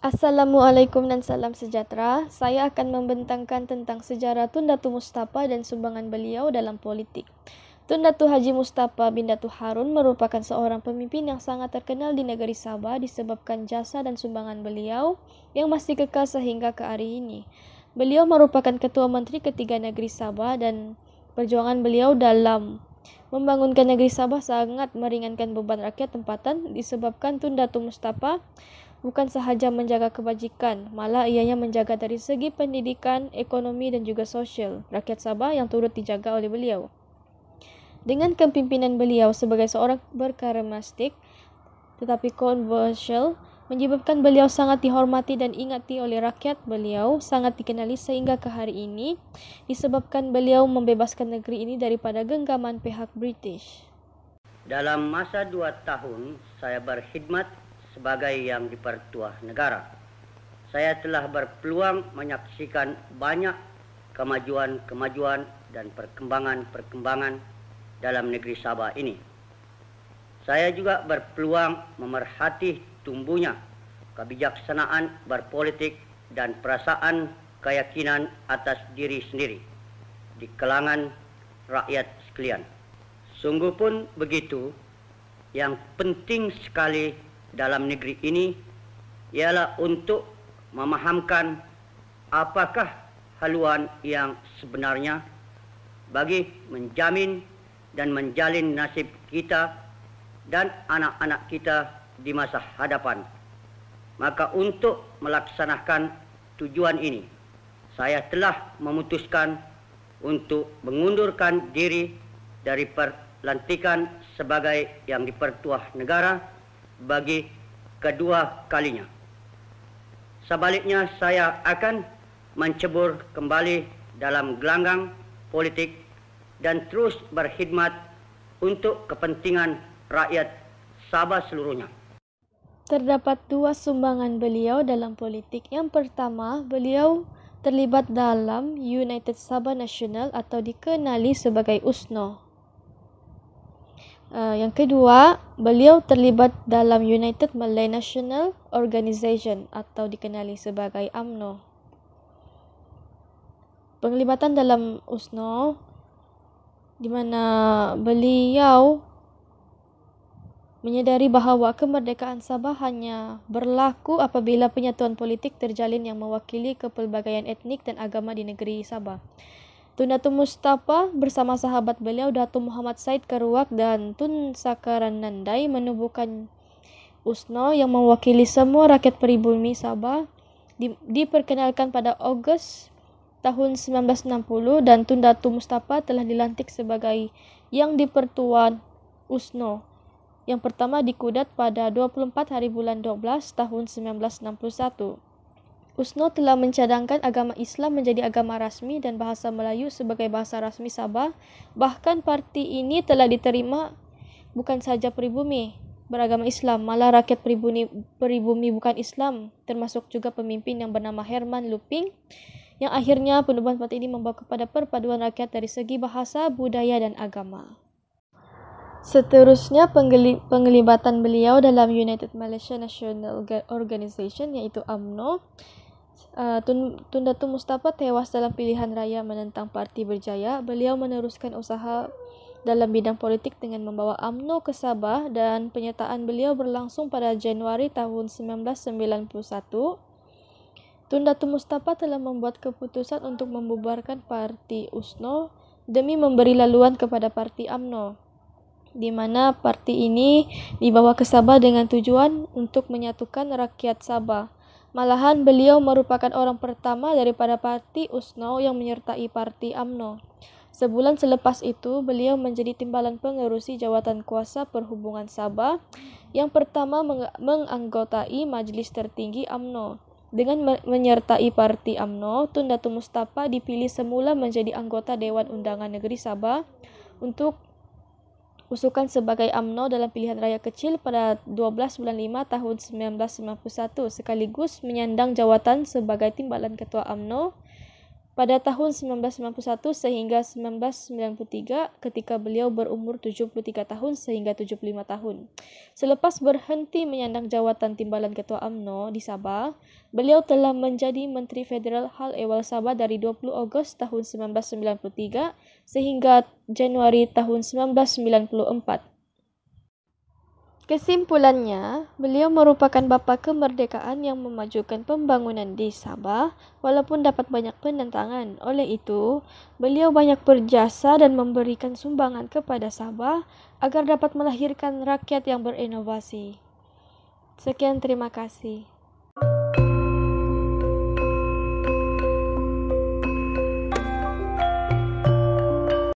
Assalamualaikum dan salam sejahtera. Saya akan membentangkan tentang sejarah Tun Datu Mustafa dan sumbangan beliau dalam politik. Tun Datu Haji Mustafa bin Datu Harun merupakan seorang pemimpin yang sangat terkenal di negeri Sabah disebabkan jasa dan sumbangan beliau yang masih kekal sehingga ke hari ini. Beliau merupakan ketua menteri ketiga negeri Sabah dan perjuangan beliau dalam membangunkan negeri Sabah sangat meringankan beban rakyat tempatan disebabkan Tun Datu Mustafa bukan sahaja menjaga kebajikan, malah ianya menjaga dari segi pendidikan, ekonomi dan juga sosial rakyat Sabah yang turut dijaga oleh beliau. Dengan kepimpinan beliau sebagai seorang berkaramastik tetapi konversial, menyebabkan beliau sangat dihormati dan ingati oleh rakyat beliau, sangat dikenali sehingga ke hari ini, disebabkan beliau membebaskan negeri ini daripada genggaman pihak British. Dalam masa dua tahun, saya berkhidmat sebagai yang dipertua negara. Saya telah berpeluang menyaksikan banyak kemajuan-kemajuan dan perkembangan-perkembangan dalam negeri Sabah ini. Saya juga berpeluang memerhati tumbuhnya kebijaksanaan berpolitik dan perasaan keyakinan atas diri sendiri di kelangan rakyat sekalian. Sungguh pun begitu, yang penting sekali dalam negeri ini ialah untuk memahamkan apakah haluan yang sebenarnya bagi menjamin dan menjalin nasib kita dan anak-anak kita di masa hadapan. Maka untuk melaksanakan tujuan ini, saya telah memutuskan untuk mengundurkan diri dari perlantikan sebagai yang dipertuah negara bagi kedua kalinya. Sebaliknya saya akan mencebur kembali dalam gelanggang politik dan terus berkhidmat untuk kepentingan rakyat Sabah seluruhnya. Terdapat dua sumbangan beliau dalam politik. Yang pertama, beliau terlibat dalam United Sabah National atau dikenali sebagai USNO. Eh, yang kedua, beliau terlibat dalam United Malay National Organisation atau dikenali sebagai AMNO. Penglibatan dalam USNO di mana beliau menyedari bahawa kemerdekaan Sabah hanya berlaku apabila penyatuan politik terjalin yang mewakili kepelbagaian etnik dan agama di negeri Sabah. Tun Datu Mustafa bersama sahabat beliau Datu Muhammad Said Keruak dan Tun Sakaran Nandai menubuhkan Usno yang mewakili semua rakyat Peribumi Sabah di, diperkenalkan pada Ogos tahun 1960 dan Tun Datu Mustafa telah dilantik sebagai yang dipertuan Usno. Yang pertama dikudat pada 24 hari bulan 12 tahun 1961. USNO telah mencadangkan agama Islam menjadi agama rasmi dan bahasa Melayu sebagai bahasa rasmi Sabah. Bahkan parti ini telah diterima bukan sahaja peribumi beragama Islam, malah rakyat peribumi, peribumi bukan Islam, termasuk juga pemimpin yang bernama Herman Luping, yang akhirnya penubuhan parti ini membawa kepada perpaduan rakyat dari segi bahasa, budaya dan agama. Seterusnya penglibatan beliau dalam United Malaysia National Organization iaitu UMNO Eh, Tunda Tun Mustafa tewas dalam pilihan raya menentang parti berjaya. Beliau meneruskan usaha dalam bidang politik dengan membawa UMNO ke Sabah dan penyertaan beliau berlangsung pada Januari tahun 1991. Tun Datu Mustafa telah membuat keputusan untuk membubarkan parti USNO demi memberi laluan kepada parti AMNO di mana parti ini dibawa ke Sabah dengan tujuan untuk menyatukan rakyat Sabah. Malahan beliau merupakan orang pertama daripada Parti Usno yang menyertai Parti AMNO. Sebulan selepas itu, beliau menjadi timbalan pengerusi jawatan kuasa perhubungan Sabah yang pertama meng menganggotai Majlis tertinggi AMNO. Dengan me menyertai Parti AMNO, Tun Datu Mustafa dipilih semula menjadi anggota Dewan Undangan Negeri Sabah untuk Usukan sebagai Amno dalam pilihan raya kecil pada 12 bulan 5 tahun 1991 sekaligus menyandang jawatan sebagai timbalan ketua Amno. Pada tahun 1991 sehingga 1993 ketika beliau berumur 73 tahun sehingga 75 tahun. Selepas berhenti menyandang jawatan timbalan Ketua AMNO di Sabah, beliau telah menjadi Menteri Federal Hal Ehwal Sabah dari 20 Ogos tahun 1993 sehingga Januari tahun 1994. Kesimpulannya, beliau merupakan bapa kemerdekaan yang memajukan pembangunan di Sabah walaupun dapat banyak penentangan. Oleh itu, beliau banyak berjasa dan memberikan sumbangan kepada Sabah agar dapat melahirkan rakyat yang berinovasi. Sekian terima kasih.